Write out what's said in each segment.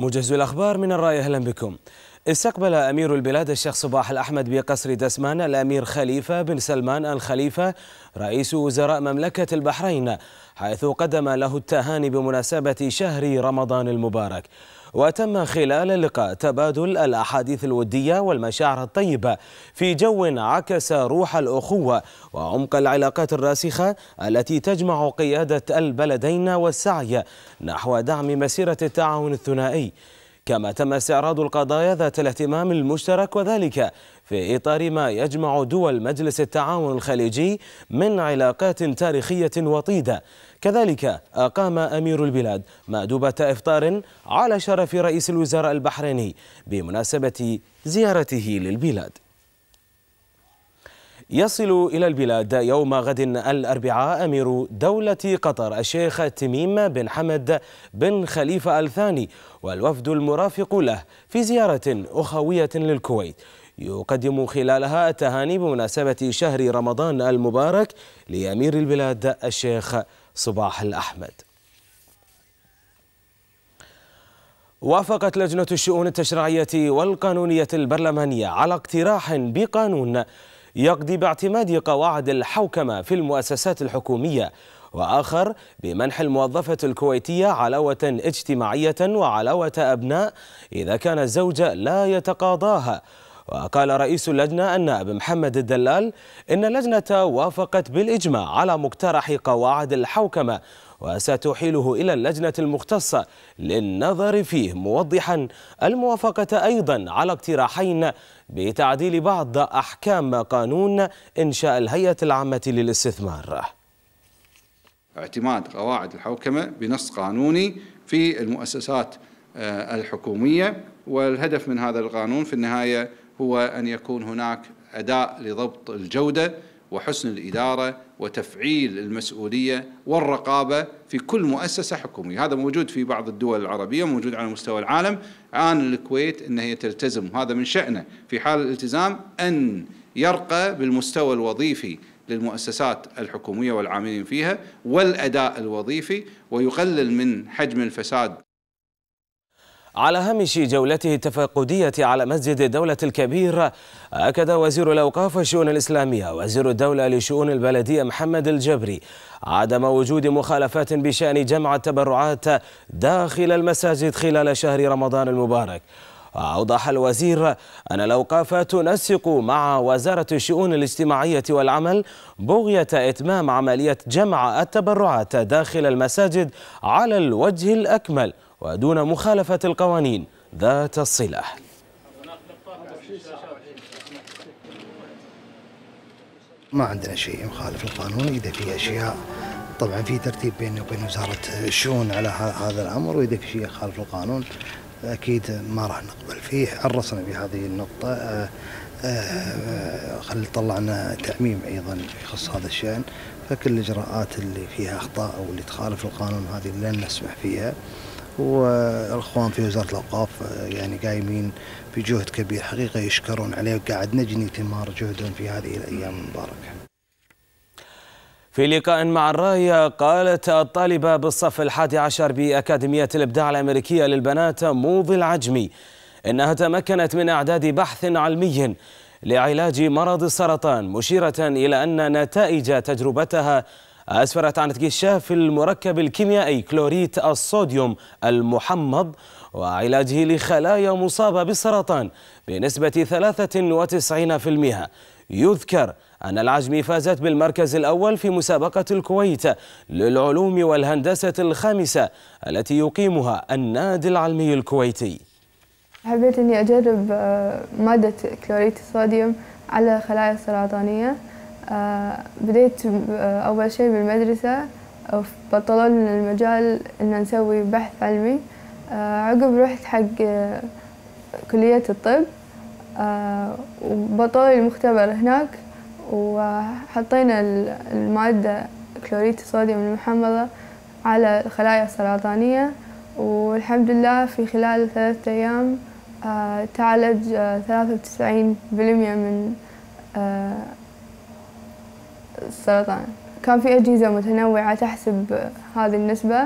موجز الأخبار من الراي أهلا بكم استقبل أمير البلاد الشيخ صباح الأحمد بقصر دسمان الأمير خليفة بن سلمان الخليفة رئيس وزراء مملكة البحرين حيث قدم له التهاني بمناسبة شهر رمضان المبارك وتم خلال اللقاء تبادل الأحاديث الودية والمشاعر الطيبة في جو عكس روح الأخوة وعمق العلاقات الراسخة التي تجمع قيادة البلدين والسعي نحو دعم مسيرة التعاون الثنائي كما تم استعراض القضايا ذات الاهتمام المشترك وذلك في إطار ما يجمع دول مجلس التعاون الخليجي من علاقات تاريخية وطيدة كذلك أقام أمير البلاد مأدوبة إفطار على شرف رئيس الوزراء البحريني بمناسبة زيارته للبلاد يصل إلى البلاد يوم غد الأربعاء أمير دولة قطر الشيخ تميم بن حمد بن خليفة الثاني والوفد المرافق له في زيارة أخوية للكويت يقدم خلالها التهاني بمناسبة شهر رمضان المبارك لأمير البلاد الشيخ صباح الأحمد وافقت لجنة الشؤون التشريعية والقانونية البرلمانية على اقتراح بقانون يقضي باعتماد قواعد الحوكمة في المؤسسات الحكومية وآخر بمنح الموظفة الكويتية علاوة اجتماعية وعلاوة أبناء إذا كان الزوج لا يتقاضاها وقال رئيس اللجنة النائب محمد الدلال إن اللجنة وافقت بالإجماع على مقترح قواعد الحوكمة وستحيله إلى اللجنة المختصة للنظر فيه موضحا الموافقة أيضا على اقتراحين بتعديل بعض أحكام قانون إنشاء الهيئة العامة للاستثمار اعتماد قواعد الحوكمة بنص قانوني في المؤسسات آه، الحكومية والهدف من هذا القانون في النهاية هو أن يكون هناك أداء لضبط الجودة وحسن الإدارة وتفعيل المسؤولية والرقابة في كل مؤسسة حكومية هذا موجود في بعض الدول العربية موجود على مستوى العالم عن الكويت أن هي تلتزم هذا من شأنه في حال الالتزام أن يرقى بالمستوى الوظيفي للمؤسسات الحكومية والعاملين فيها والأداء الوظيفي ويقلل من حجم الفساد على هامش جولته التفقدية على مسجد الدولة الكبير أكد وزير الأوقاف والشؤون الإسلامية وزير الدولة لشؤون البلدية محمد الجبري عدم وجود مخالفات بشأن جمع التبرعات داخل المساجد خلال شهر رمضان المبارك وأوضح الوزير أن الأوقاف تنسق مع وزارة الشؤون الاجتماعية والعمل بغية إتمام عملية جمع التبرعات داخل المساجد على الوجه الأكمل ودون مخالفة القوانين ذات الصلة ما عندنا شيء مخالف القانون إذا في أشياء طبعا في ترتيب بيننا وبين وزارة الشؤون على هذا الأمر وإذا في شيء خالف القانون أكيد ما راح نقبل فيه عرصنا بهذه النقطة آه، آه، خلي طلعنا تعميم أيضا يخص هذا الشأن فكل الإجراءات اللي فيها أخطاء أو اللي تخالف القانون هذه لن نسمح فيها والاخوان في وزاره الاوقاف آه، يعني قايمين بجهد كبير حقيقه يشكرون عليه وقاعد نجني ثمار جهدهم في هذه الايام المباركه. في لقاء مع الراية قالت الطالبة بالصف الحادي عشر بأكاديمية الإبداع الأمريكية للبنات موضي العجمي إنها تمكنت من إعداد بحث علمي لعلاج مرض السرطان مشيرة إلى أن نتائج تجربتها أسفرت عن تكشاف في المركب الكيميائي كلوريت الصوديوم المحمض وعلاجه لخلايا مصابة بالسرطان بنسبة 93% يذكر أن العجمي فازت بالمركز الأول في مسابقة الكويت للعلوم والهندسة الخامسة التي يقيمها النادي العلمي الكويتي حبيت أني أجرب آه، مادة كلوريت الصوديوم على خلايا سرطانية آه، بديت آه، أول شيء بالمدرسة آه، بطلوا لنا المجال إن نسوي بحث علمي عقب رحت حق كلية الطب وبطلوا المختبر هناك وحطينا المادة كلوريت الصوديوم المحمضة على الخلايا السرطانية والحمد لله في خلال ثلاثة أيام تعالج ثلاثة وتسعين بالمية من السرطان كان في أجهزة متنوعة تحسب هذه النسبة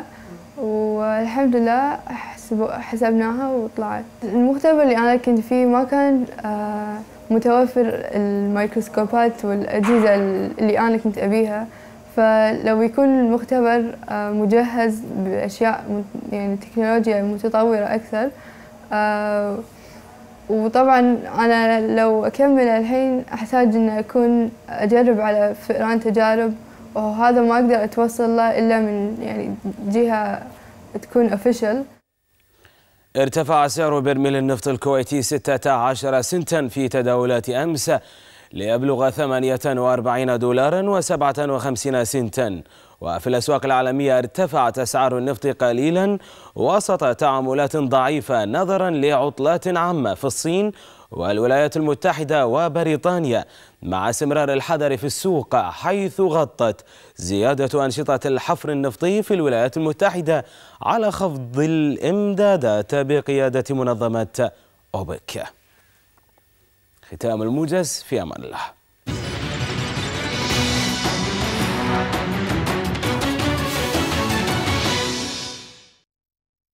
والحمد لله حسب حسبناها وطلعت المختبر اللي أنا كنت فيه ما كان آه، متوفر الميكروسكوبات والأجهزة اللي أنا كنت أبيها فلو يكون المختبر آه، مجهز بأشياء يعني تكنولوجيا متطورة أكثر آه، وطبعا أنا لو أكمل الحين أحتاج إن أكون أجرب على فئران تجارب وهذا ما أقدر أتوصل له إلا من يعني جهة تكون أوفيشال ارتفع سعر برميل النفط الكويتي 16 سنتا في تداولات أمس ليبلغ 48 دولارا و57 سنتا وفي الأسواق العالمية ارتفعت أسعار النفط قليلا وسط تعاملات ضعيفة نظرا لعطلات عامة في الصين والولايات المتحدة وبريطانيا مع استمرار الحذر في السوق حيث غطت زيادة أنشطة الحفر النفطي في الولايات المتحدة على خفض الإمدادات بقيادة منظمة أوبك ختام الموجز في امان الله